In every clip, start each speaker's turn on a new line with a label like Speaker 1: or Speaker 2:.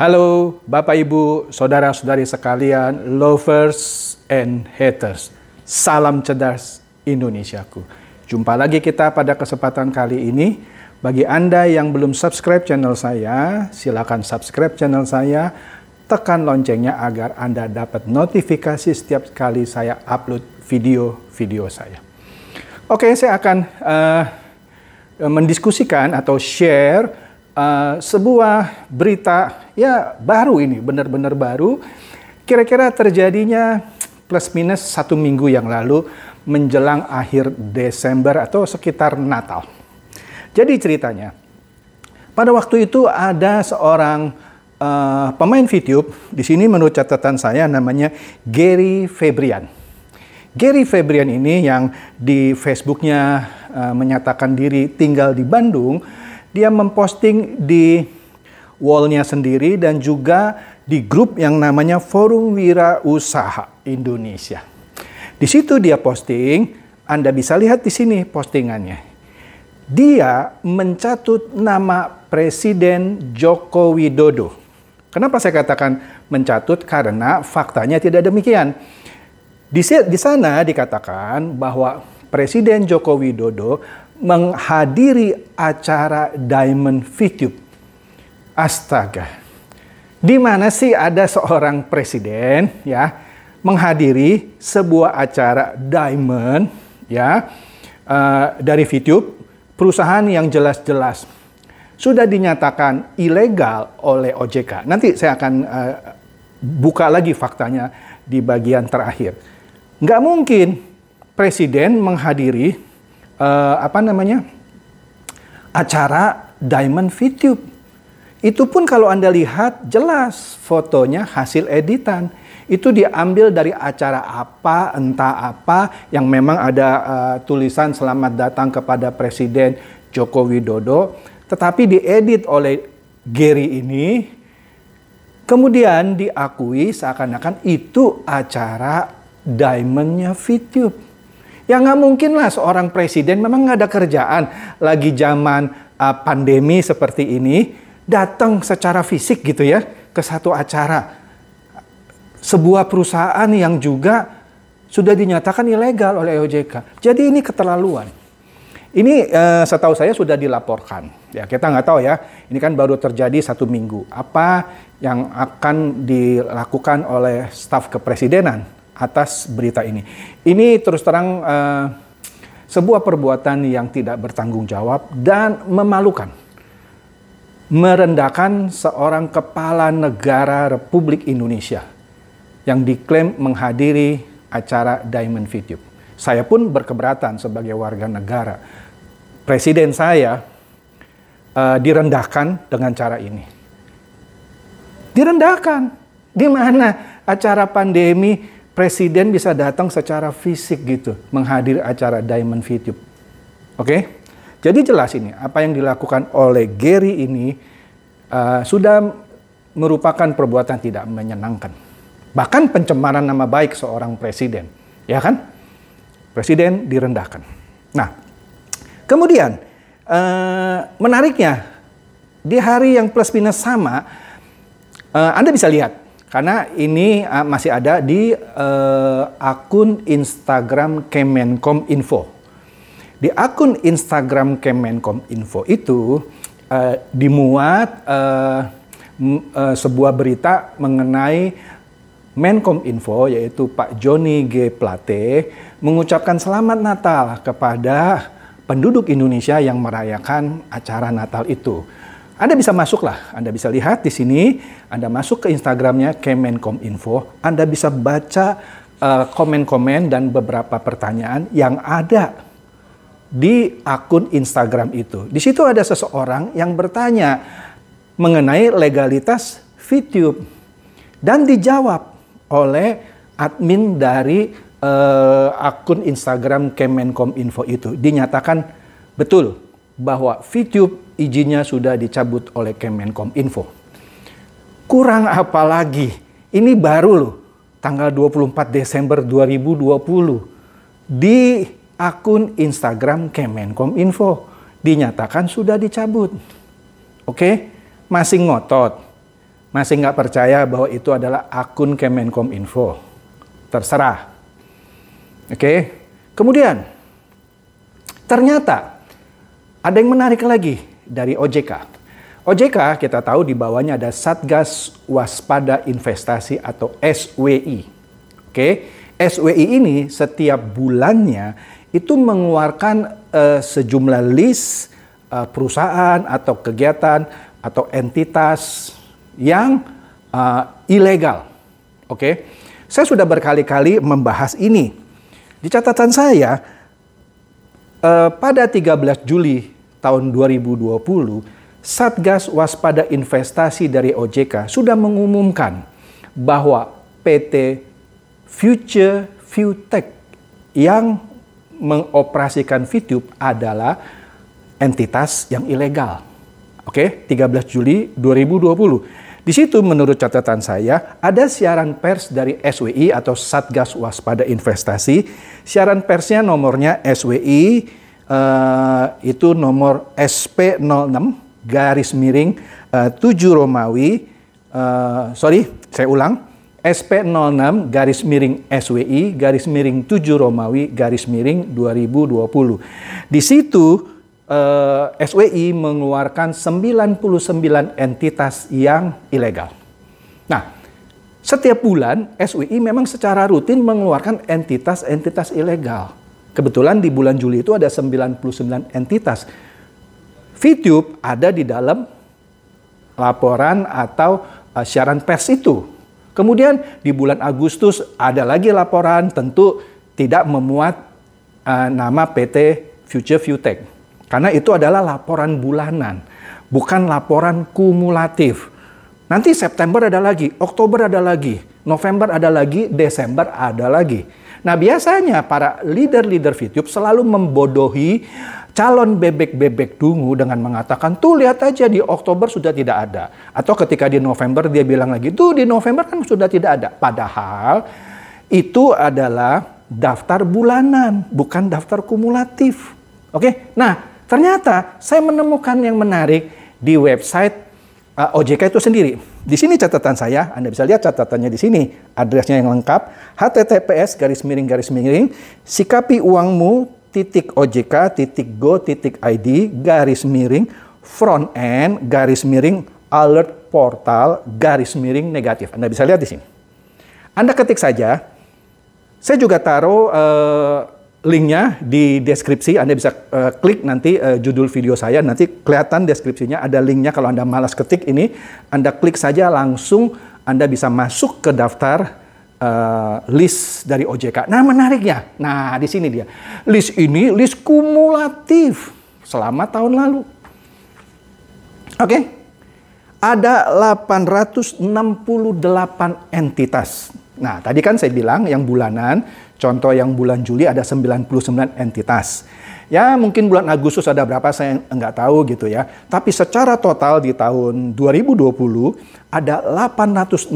Speaker 1: Halo Bapak Ibu, Saudara-saudari sekalian, lovers and haters. Salam cerdas Indonesiaku. Jumpa lagi kita pada kesempatan kali ini. Bagi Anda yang belum subscribe channel saya, silakan subscribe channel saya. Tekan loncengnya agar Anda dapat notifikasi setiap kali saya upload video-video saya. Oke, saya akan uh, mendiskusikan atau share Eh, sebuah berita ya baru ini, benar-benar baru. Kira-kira terjadinya plus minus satu minggu yang lalu menjelang akhir Desember atau sekitar Natal. Jadi ceritanya, pada waktu itu ada seorang uh, pemain video, di sini menurut catatan saya namanya Gary Febrian. Gary Febrian ini yang di Facebooknya uh, menyatakan diri tinggal di Bandung, dia memposting di wallnya sendiri dan juga di grup yang namanya Forum Wira Usaha Indonesia. Di situ dia posting, Anda bisa lihat di sini postingannya. Dia mencatut nama Presiden Joko Widodo. Kenapa saya katakan mencatut? Karena faktanya tidak demikian. Di, di sana dikatakan bahwa Presiden Joko Widodo menghadiri acara Diamond VTube. Astaga. Di mana sih ada seorang presiden ya menghadiri sebuah acara Diamond ya uh, dari VTube perusahaan yang jelas-jelas sudah dinyatakan ilegal oleh OJK. Nanti saya akan uh, buka lagi faktanya di bagian terakhir. Nggak mungkin presiden menghadiri uh, apa namanya acara Diamond VTube. Itu pun kalau Anda lihat jelas fotonya hasil editan. Itu diambil dari acara apa, entah apa, yang memang ada uh, tulisan selamat datang kepada Presiden Joko Widodo. Tetapi diedit oleh Gary ini, kemudian diakui seakan-akan itu acara Diamondnya VTube. Ya nggak mungkin lah seorang presiden memang nggak ada kerjaan lagi zaman uh, pandemi seperti ini datang secara fisik gitu ya ke satu acara sebuah perusahaan yang juga sudah dinyatakan ilegal oleh OJK. Jadi ini keterlaluan. Ini eh, setahu saya sudah dilaporkan. Ya kita nggak tahu ya. Ini kan baru terjadi satu minggu. Apa yang akan dilakukan oleh staf kepresidenan? atas berita ini. Ini terus terang uh, sebuah perbuatan yang tidak bertanggung jawab dan memalukan. Merendahkan seorang kepala negara Republik Indonesia yang diklaim menghadiri acara Diamond Video. Saya pun berkeberatan sebagai warga negara. Presiden saya uh, direndahkan dengan cara ini. Direndahkan. Di mana acara pandemi presiden bisa datang secara fisik gitu menghadiri acara Diamond VTube. Oke? Okay? Jadi jelas ini apa yang dilakukan oleh Gary ini uh, sudah merupakan perbuatan tidak menyenangkan. Bahkan pencemaran nama baik seorang presiden, ya kan? Presiden direndahkan. Nah, kemudian uh, menariknya di hari yang plus minus sama, uh, Anda bisa lihat karena ini uh, masih ada di uh, akun Instagram Kemenkom Info. Di akun Instagram Kemenkom Info itu uh, dimuat uh, uh, sebuah berita mengenai Menkom Info yaitu Pak Joni G Plate mengucapkan selamat Natal kepada penduduk Indonesia yang merayakan acara Natal itu. Anda bisa masuk lah, Anda bisa lihat di sini, Anda masuk ke Instagramnya Kemenkominfo, Anda bisa baca eh, komen-komen uh, dan beberapa pertanyaan yang ada di akun Instagram itu. Di situ ada seseorang yang bertanya mengenai legalitas VTube dan dijawab oleh admin dari uh, akun Instagram Kemenkominfo itu dinyatakan betul bahwa VTube izinnya sudah dicabut oleh Kemenkom Info. Kurang apa lagi? Ini baru loh, tanggal 24 Desember 2020 di akun Instagram Kemenkom Info dinyatakan sudah dicabut. Oke, masih ngotot, masih nggak percaya bahwa itu adalah akun Kemenkom Info. Terserah. Oke, kemudian ternyata ada yang menarik lagi dari OJK. OJK kita tahu di bawahnya ada Satgas Waspada Investasi atau SWI. Oke, SWI ini setiap bulannya itu mengeluarkan uh, sejumlah list uh, perusahaan atau kegiatan atau entitas yang uh, ilegal. Oke. Saya sudah berkali-kali membahas ini. Di catatan saya eh, pada 13 Juli tahun 2020, Satgas Waspada Investasi dari OJK sudah mengumumkan bahwa PT Future Futech yang mengoperasikan VTube adalah entitas yang ilegal. Oke, okay? 13 Juli 2020. Di situ menurut catatan saya ada siaran pers dari SWI atau Satgas Waspada Investasi. Siaran persnya nomornya SWI eh, itu nomor SP06 garis miring eh, 7 Romawi eh, sorry saya ulang SP06 garis miring SWI garis miring 7 Romawi garis miring 2020. Di situ eh, SWI mengeluarkan 99 entitas yang ilegal. Nah, setiap bulan SWI memang secara rutin mengeluarkan entitas-entitas ilegal. Kebetulan di bulan Juli itu ada 99 entitas. VTube ada di dalam laporan atau uh, siaran pers itu. Kemudian di bulan Agustus ada lagi laporan tentu tidak memuat uh, nama PT Future Futech. Karena itu adalah laporan bulanan, bukan laporan kumulatif. Nanti September ada lagi, Oktober ada lagi, November ada lagi, Desember ada lagi. Nah biasanya para leader-leader Fitub selalu membodohi calon bebek-bebek dungu dengan mengatakan tuh lihat aja di Oktober sudah tidak ada. Atau ketika di November dia bilang lagi tuh di November kan sudah tidak ada. Padahal itu adalah daftar bulanan bukan daftar kumulatif. Oke, nah Ternyata saya menemukan yang menarik di website uh, eh, OJK itu sendiri. Di sini catatan saya, Anda bisa lihat catatannya di sini, addressnya yang lengkap, https garis miring garis miring sikapi uangmu titik OJK titik go titik ID garis miring front end garis miring alert portal garis miring negatif. Anda bisa lihat di sini. Anda ketik saja. Saya juga taruh uh, linknya di deskripsi. Anda bisa uh, klik nanti uh, judul video saya. Nanti kelihatan deskripsinya ada linknya. Kalau Anda malas ketik ini, Anda klik saja langsung Anda bisa masuk ke daftar uh, list dari OJK. Nah menariknya, nah di sini dia. List ini list kumulatif selama tahun lalu. Oke. Okay? Ada 868 entitas. Nah, tadi kan saya bilang yang bulanan Contoh yang bulan Juli ada 99 entitas. Ya mungkin bulan Agustus ada berapa saya nggak tahu gitu ya. Tapi secara total di tahun 2020 ada 868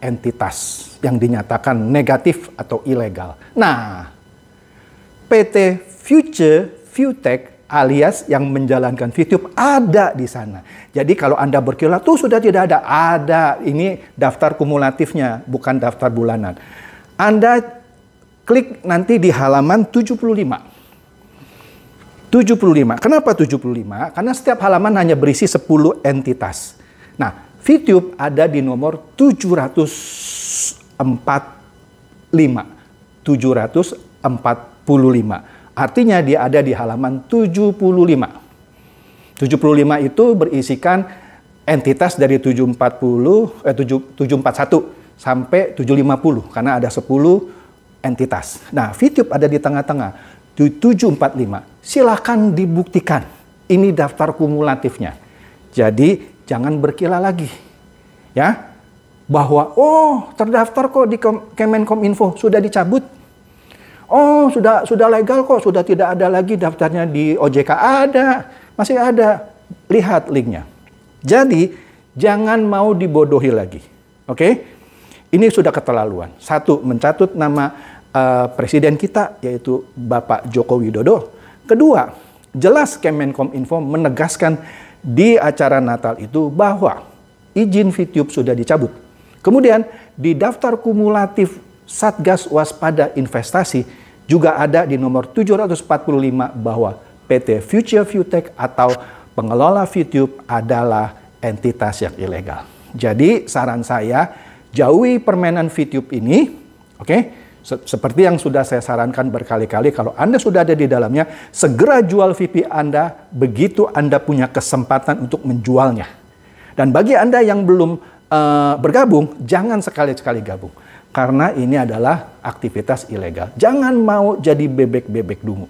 Speaker 1: entitas yang dinyatakan negatif atau ilegal. Nah, PT Future Futech alias yang menjalankan VTube ada di sana. Jadi kalau Anda berkilat tuh sudah tidak ada, ada. Ini daftar kumulatifnya bukan daftar bulanan. Anda klik nanti di halaman 75. 75. Kenapa 75? Karena setiap halaman hanya berisi 10 entitas. Nah, VTube ada di nomor 745. 745. Artinya dia ada di halaman 75. 75 itu berisikan entitas dari 740 eh 7, 741 sampai 750 karena ada 10 entitas. Nah, VTube ada di tengah-tengah 745. Silahkan dibuktikan. Ini daftar kumulatifnya. Jadi jangan berkila lagi. Ya, bahwa oh terdaftar kok di Kemenkominfo sudah dicabut. Oh, sudah sudah legal kok, sudah tidak ada lagi daftarnya di OJK ada. Masih ada. Lihat linknya. Jadi jangan mau dibodohi lagi. Oke? Okay? Ini sudah keterlaluan. Satu, mencatut nama uh, presiden kita yaitu Bapak Joko Widodo. Kedua, jelas Kemenkom Info menegaskan di acara Natal itu bahwa izin VTUB sudah dicabut. Kemudian di daftar kumulatif Satgas Waspada Investasi juga ada di nomor 745 bahwa PT Future Futech atau pengelola VTUB adalah entitas yang ilegal. Jadi saran saya Jauhi permainan VTube ini, oke? Okay? Seperti yang sudah saya sarankan berkali-kali, kalau Anda sudah ada di dalamnya, segera jual VP Anda begitu Anda punya kesempatan untuk menjualnya. Dan bagi Anda yang belum uh, bergabung, jangan sekali-sekali gabung. Karena ini adalah aktivitas ilegal. Jangan mau jadi bebek-bebek dungu.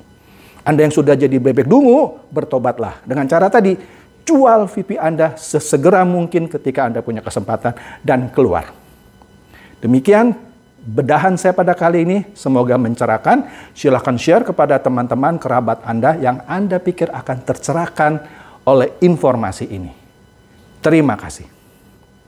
Speaker 1: Anda yang sudah jadi bebek dungu, bertobatlah. Dengan cara tadi, jual VP Anda sesegera mungkin ketika Anda punya kesempatan dan keluar. Demikian bedahan saya pada kali ini. Semoga mencerahkan. Silahkan share kepada teman-teman kerabat Anda yang Anda pikir akan tercerahkan oleh informasi ini. Terima kasih.